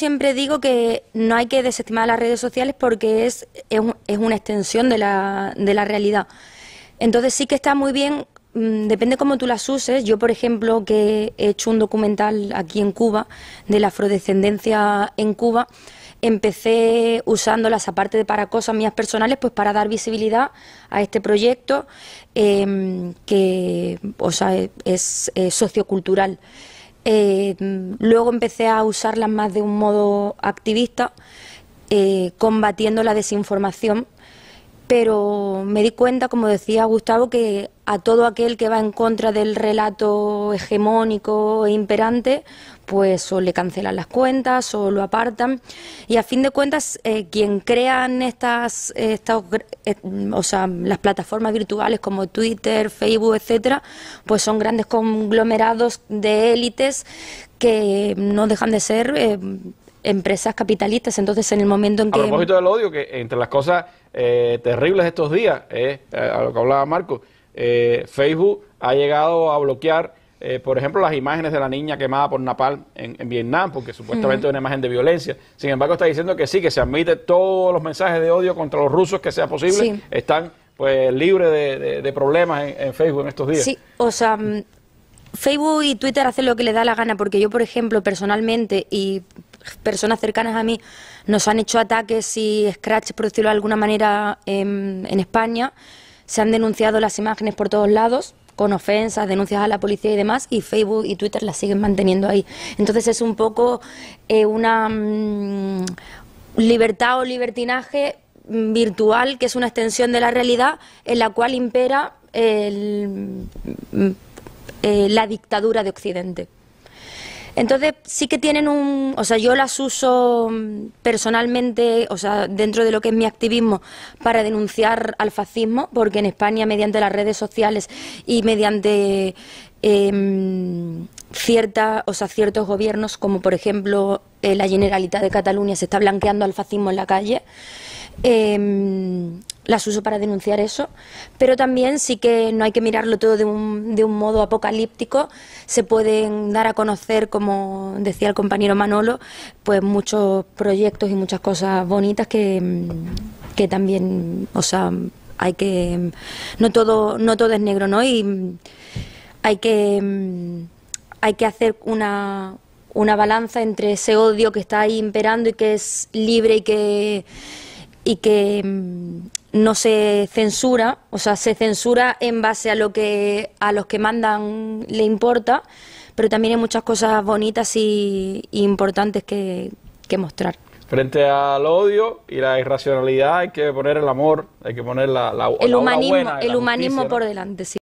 siempre digo que no hay que desestimar las redes sociales porque es, es, una extensión de la, de la realidad. Entonces sí que está muy bien mm, depende cómo tú las uses. Yo, por ejemplo, que he hecho un documental aquí en Cuba de la afrodescendencia en Cuba, empecé usándolas, aparte de para cosas mías personales, pues para dar visibilidad a este proyecto em, que o sea, es sociocultural. Eh, luego empecé a usarlas más de un modo activista, eh, combatiendo la desinformación pero me di cuenta, como decía Gustavo, que a todo aquel que va en contra del relato hegemónico e imperante, pues o le cancelan las cuentas o lo apartan. Y a fin de cuentas, eh, quien crean estas, eh, o sea, las plataformas virtuales como Twitter, Facebook, etcétera, pues son grandes conglomerados de élites que no dejan de ser eh, empresas capitalistas. Entonces, en el momento en que. A propósito del odio, que entre las cosas eh, terribles de estos días, es eh, eh, a lo que hablaba Marco, Facebook ha llegado a bloquear. por ejemplo, las imágenes de la niña quemada por Napalm en, Vietnam, porque supuestamente es una imagen de violencia. Sin embargo, está diciendo que sí, que se admite todos los mensajes de odio contra los rusos que sea posible. Están pues libre de, problemas en, en, Facebook en estos días. Sí, o sea, mm, Facebook y Twitter hacen lo que les da la gana, porque yo, por ejemplo, personalmente y personas cercanas a mí nos han hecho ataques y scratch, por decirlo de alguna manera, en, España. Se han denunciado las imágenes por todos lados, con ofensas, denuncias a la policía y demás, y Facebook y Twitter las siguen manteniendo ahí. Entonces es un poco eh, una mm, libertad o libertinaje mm, virtual, que es una extensión de la realidad, en la cual impera el mm, eh, la dictadura de Occidente. Entonces sí que tienen un, o sea, yo las uso mm, personalmente, o sea, dentro de lo que es mi activismo para denunciar al fascismo, porque en España mediante las redes sociales y mediante em, cierta, o sea, ciertos gobiernos, como por ejemplo eh, la Generalitat de Cataluña, se está blanqueando al fascismo en la calle. Em, las uso para denunciar eso, pero también sí que no hay que mirarlo todo de un, de un modo apocalíptico. Se pueden dar a conocer, como decía el compañero Manolo, pues muchos proyectos y muchas cosas bonitas que, em, que también, o sea, hay que em, no todo no todo es negro, ¿no? Y hay que hay que hacer una una balanza entre ese odio que está ahí imperando y que es libre y que y que mm, no se censura, o sea, se censura en base a lo que a los que mandan le importa, pero también hay muchas cosas bonitas y, importantes que, mostrar. Frente al odio y la irracionalidad hay que poner el amor, hay que poner la, el humanismo, El humanismo por delante, sí.